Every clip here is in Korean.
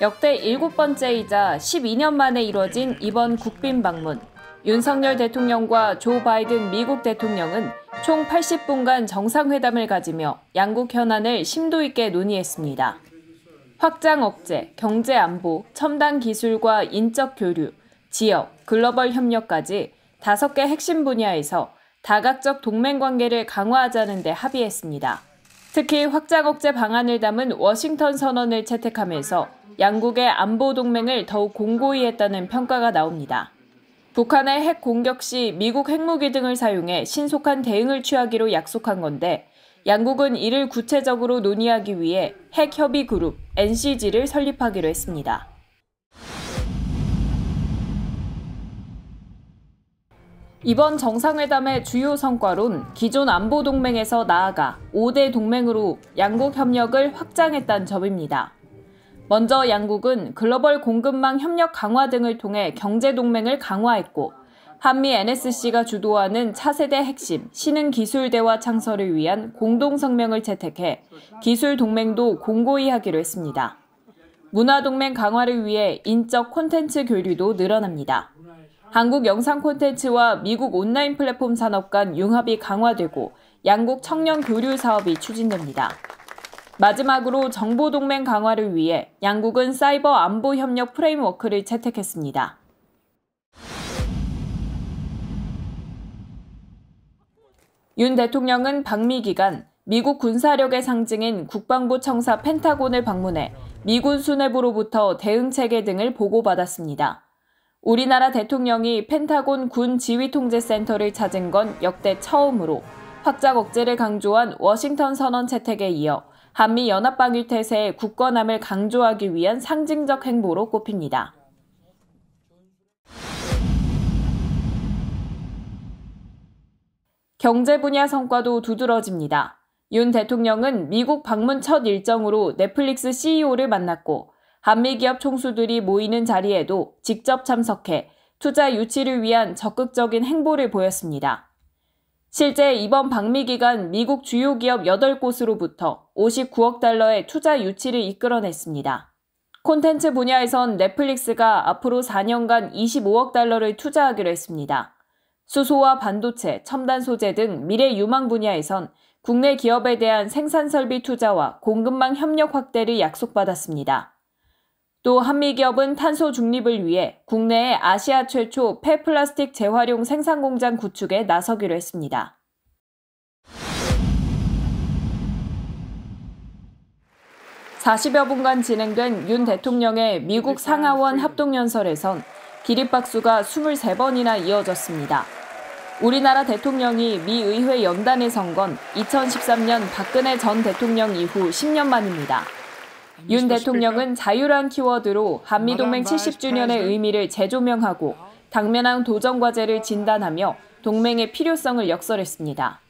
역대 7 번째이자 12년 만에 이뤄진 이번 국빈 방문. 윤석열 대통령과 조 바이든 미국 대통령은 총 80분간 정상회담을 가지며 양국 현안을 심도 있게 논의했습니다. 확장 억제, 경제 안보, 첨단 기술과 인적 교류, 지역, 글로벌 협력까지 다섯 개 핵심 분야에서 다각적 동맹 관계를 강화하자는 데 합의했습니다. 특히 확장 억제 방안을 담은 워싱턴 선언을 채택하면서 양국의 안보 동맹을 더욱 공고히 했다는 평가가 나옵니다. 북한의 핵 공격 시 미국 핵무기 등을 사용해 신속한 대응을 취하기로 약속한 건데 양국은 이를 구체적으로 논의하기 위해 핵협의 그룹 NCG를 설립하기로 했습니다. 이번 정상회담의 주요 성과론 기존 안보 동맹에서 나아가 5대 동맹으로 양국 협력을 확장했다는 점입니다. 먼저 양국은 글로벌 공급망 협력 강화 등을 통해 경제 동맹을 강화했고 한미 NSC가 주도하는 차세대 핵심 신흥 기술 대화 창설을 위한 공동 성명을 채택해 기술 동맹도 공고히 하기로 했습니다. 문화 동맹 강화를 위해 인적 콘텐츠 교류도 늘어납니다. 한국 영상 콘텐츠와 미국 온라인 플랫폼 산업 간 융합이 강화되고 양국 청년 교류 사업이 추진됩니다. 마지막으로 정보 동맹 강화를 위해 양국은 사이버 안보 협력 프레임워크를 채택했습니다. 윤 대통령은 방미 기간 미국 군사력의 상징인 국방부 청사 펜타곤을 방문해 미군 수뇌부로부터 대응 체계 등을 보고받았습니다. 우리나라 대통령이 펜타곤 군 지휘통제센터를 찾은 건 역대 처음으로 확장 억제를 강조한 워싱턴 선언 채택에 이어 한미 연합방위 태세국권함을 강조하기 위한 상징적 행보로 꼽힙니다. 경제 분야 성과도 두드러집니다. 윤 대통령은 미국 방문 첫 일정으로 넷플릭스 CEO를 만났고 한미 기업 총수들이 모이는 자리에도 직접 참석해 투자 유치를 위한 적극적인 행보를 보였습니다. 실제 이번 방미 기간 미국 주요 기업 8곳으로부터 59억 달러의 투자 유치를 이끌어냈습니다. 콘텐츠 분야에선 넷플릭스가 앞으로 4년간 25억 달러를 투자하기로 했습니다. 수소와 반도체, 첨단 소재 등 미래 유망 분야에선 국내 기업에 대한 생산 설비 투자와 공급망 협력 확대를 약속받았습니다. 또 한미기업은 탄소 중립을 위해 국내에 아시아 최초 폐플라스틱 재활용 생산 공장 구축에 나서기로 했습니다. (40여 분간) 진행된 윤 대통령의 미국 상하원 합동연설에선 기립박수가 (23번이나) 이어졌습니다. 우리나라 대통령이 미 의회 연단에 선 건 2013년 박근혜 전 대통령 이후 10년 만입니다. 음, 윤 대통령은 자유란 키워드로 한미동맹 70주년의 의미를 재조명하고 당면한 도전 과제를 진단하며 동맹의 필요성을 역설했습니다.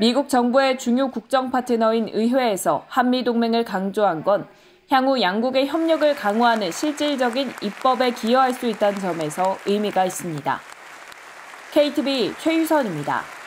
미국 정부의 중요 국정 파트너인 의회에서 한미동맹을 강조한 건 향후 양국의 협력을 강화하는 실질적인 입법에 기여할 수 있다는 점에서 의미가 있습니다. KTV 최유선입니다.